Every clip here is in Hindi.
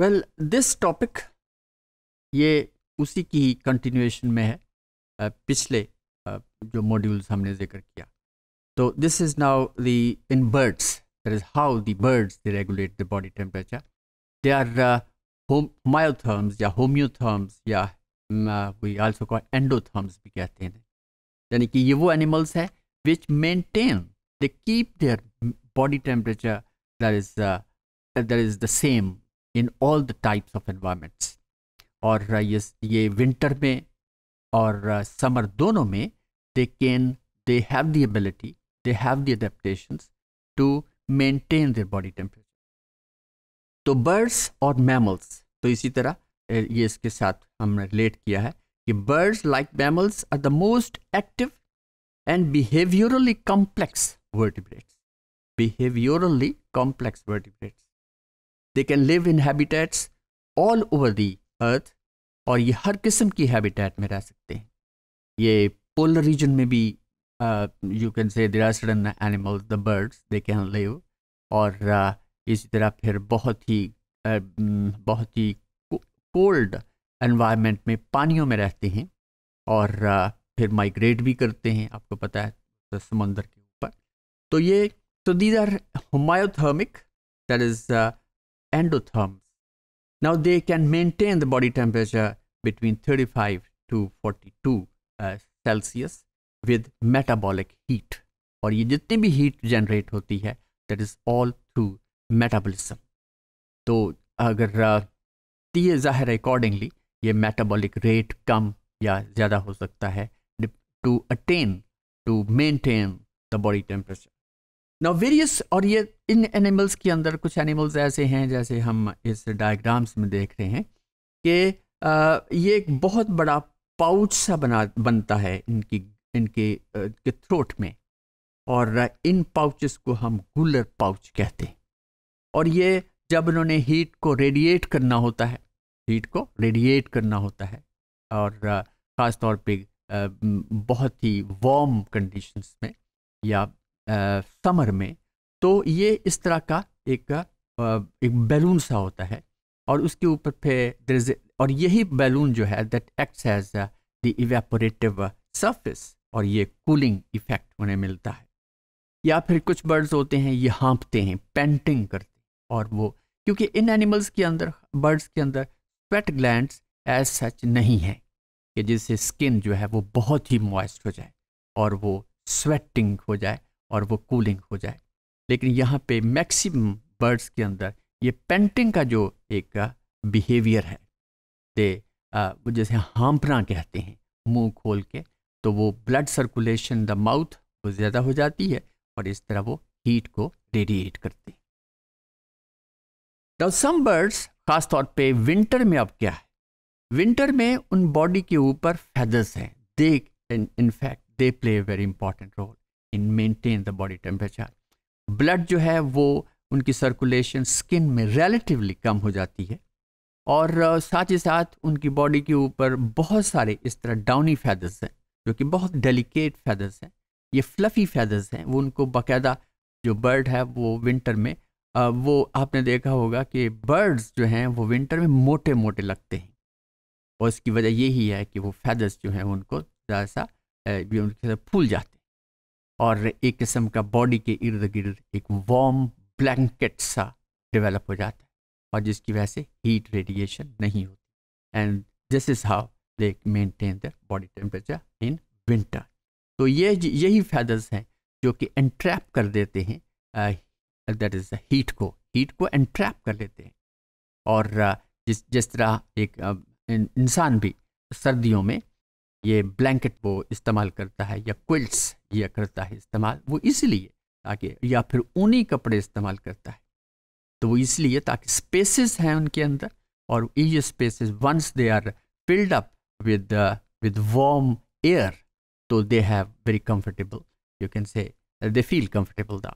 वेल दिस टॉपिक ये उसी की ही कंटिन्यूएशन में है पिछले जो मॉड्यूल्स हमने जिक्र किया तो this is now the in birds that is how the birds they regulate the body temperature they are homeotherms या होम्योथर्म्स या वी आल्सो कॉल एंडोथर्म्स भी कहते हैं यानी कि ये वो एनिमल्स हैं which maintain they keep their body temperature that is that is the same in all the types of environments और ये ये विंटर में और समर दोनों में they can they have the ability they have the adaptations to maintain their body temperature तो बर्ड्स और मैमल्स तो इसी तरह ये इसके साथ हमने रिलेट किया है कि birds like mammals are the most active and behaviourally complex vertebrates behaviourally complex vertebrates they can live in habitats all over the earth और ये हर किस्म की हैबिटेट में रह सकते हैं ये पोलर रीजन में भी you can say there are sudden the birds they can live और uh, इसी तरह फिर बहुत ही uh, बहुत ही कोल्ड एनवायरनमेंट में पानियों में रहते हैं और uh, फिर माइग्रेट भी करते हैं आपको पता है तो समंदर के ऊपर तो ये तो these are homeothermic that is endotherms. Now they can maintain the body temperature between 35 to 42 uh, Celsius with metabolic heat. और ये जितनी भी हीट जनरेट होती है that is all through metabolism तो अगर ये ज़ाहिर अकॉर्डिंगली ये मेटाबॉलिक रेट कम या ज़्यादा हो सकता है to attain to maintain the body temperature now various और ये इन एनिमल्स के अंदर कुछ एनिमल्स ऐसे हैं जैसे हम इस डायग्राम्स में देख रहे हैं कि ये एक बहुत बड़ा पाउच सा बना बनता है इनकी इनके के थ्रोट में और इन पाउचेस को हम गुलर पाउच कहते हैं और ये जब उन्होंने हीट को रेडिएट करना होता है हीट को रेडिएट करना होता है और ख़ास तौर पे बहुत ही वार्म कंडीशंस में या समर में तो ये इस तरह का एक एक बैलून सा होता है और उसके ऊपर फिर और यही बैलून जो है that acts as the evaporative surface और ये कूलिंग इफेक्ट उन्हें मिलता है या फिर कुछ बर्ड्स होते हैं ये हाँपते हैं पेंटिंग करते हैं और वो क्योंकि इन एनिमल्स के अंदर बर्ड्स के अंदर स्वेट ग्लैंड एज सच नहीं है कि जिससे स्किन जो है वो बहुत ही मॉइस्ट हो जाए और वो स्वेटिंग हो जाए और वो कूलिंग हो जाए लेकिन यहाँ पे मैक्सिमम बर्ड्स के अंदर ये पेंटिंग का जो एक बिहेवियर है दे जैसे हाँपना कहते हैं मुंह खोल के तो वो ब्लड सर्कुलेशन द माउथ वो ज़्यादा हो जाती है और इस तरह वो हीट को रेडिएट करती है सम बर्ड्स खास तौर पे विंटर में अब क्या है विंटर में उन बॉडी के ऊपर फैदर्स हैं they in fact they play very important role in maintain the body temperature blood जो है वो उनकी सर्कुलेशन स्किन में रिलेटिवली कम हो जाती है और साथ ही साथ उनकी बॉडी के ऊपर बहुत सारे इस तरह डाउनी फैदर्स हैं जो कि बहुत डेलिकेट फैदर्स हैं ये फ्लफ़ी फैदर्स हैं वो उनको बाकायदा जो बर्ड है वो विंटर में वो आपने देखा होगा कि बर्ड्स जो हैं वो विंटर में मोटे मोटे लगते हैं और इसकी वजह यही है कि वो फैदर्स जो हैं उनको ज़्यादा सा उनके फूल जाते हैं और एक किस्म का बॉडी के इर्द गिर्द एक वार्म ब्लैंकेट सा डेवलप हो जाता है और जिसकी वजह से हीट रेडिएशन नहीं होती and this is how they maintain their body temperature in winter तो ये यही फैदर्स हैं जो कि एंट्रैप कर देते हैं दैट इज़ हीट को हीट को एंट्रैप कर लेते हैं और uh, जिस जिस तरह एक uh, इंसान भी सर्दियों में ये ब्लैंकेट वो इस्तेमाल करता है या क्विल्ट्स यह करता है इस्तेमाल वो इसलिए ताकि या फिर ऊनी कपड़े इस्तेमाल करता है तो वो इसलिए ताकि स्पेसेस हैं उनके अंदर और ये spaces once they are filled up with with warm air तो they have very comfortable you can say they feel comfortable the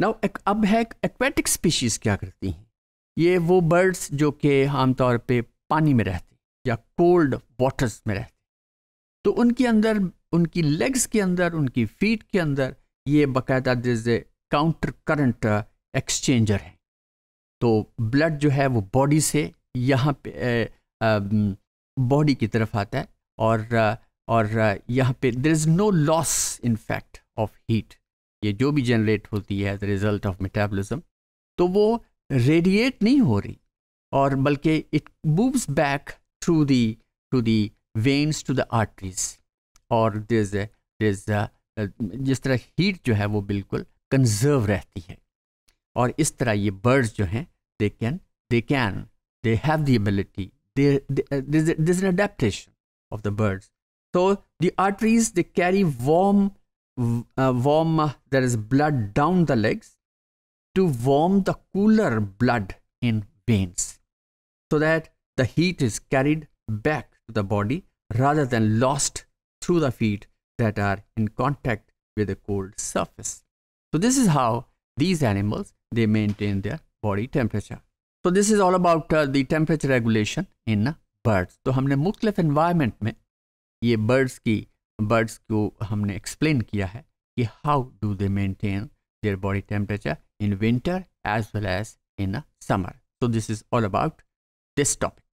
now अब है एक्वेटिक स्पीशीज़ क्या करती हैं ये वो बर्ड्स जो कि आमतौर पे पानी में रहते या कोल्ड वाटर्स में रहते तो उनके अंदर उनकी लेग्स के अंदर उनकी फीट के अंदर ये बाकायदा these a counter current exchanger है तो ब्लड जो है वो बॉडी से यहाँ पे बॉडी की तरफ आता है और और यहाँ पे there is no loss in fact of heat ये जो भी जनरेट होती है एज रिज़ल्ट ऑफ मेटाबॉलिज्म तो वो रेडिएट नहीं हो रही और बल्कि it moves back through the to the veins to the arteries और देज जिस तरह हीट जो है वो बिल्कुल कंजर्व रहती है और इस तरह ये बर्ड्स जो हैं they can they can they have the ability this an adaptation of the birds तो the arteries they carry warm warm there is blood down the legs to warm the cooler blood in veins so that the heat is carried back to the body rather than lost through the feet that are in contact with the cold surface. So this is how these animals, they maintain their body temperature. So this is all about uh, the temperature regulation in uh, birds. तो हमने मुख्तलिफ environment में ये birds की birds को हमने explain किया है कि how do they maintain their body temperature in winter as well as in in summer. So this is all about this topic.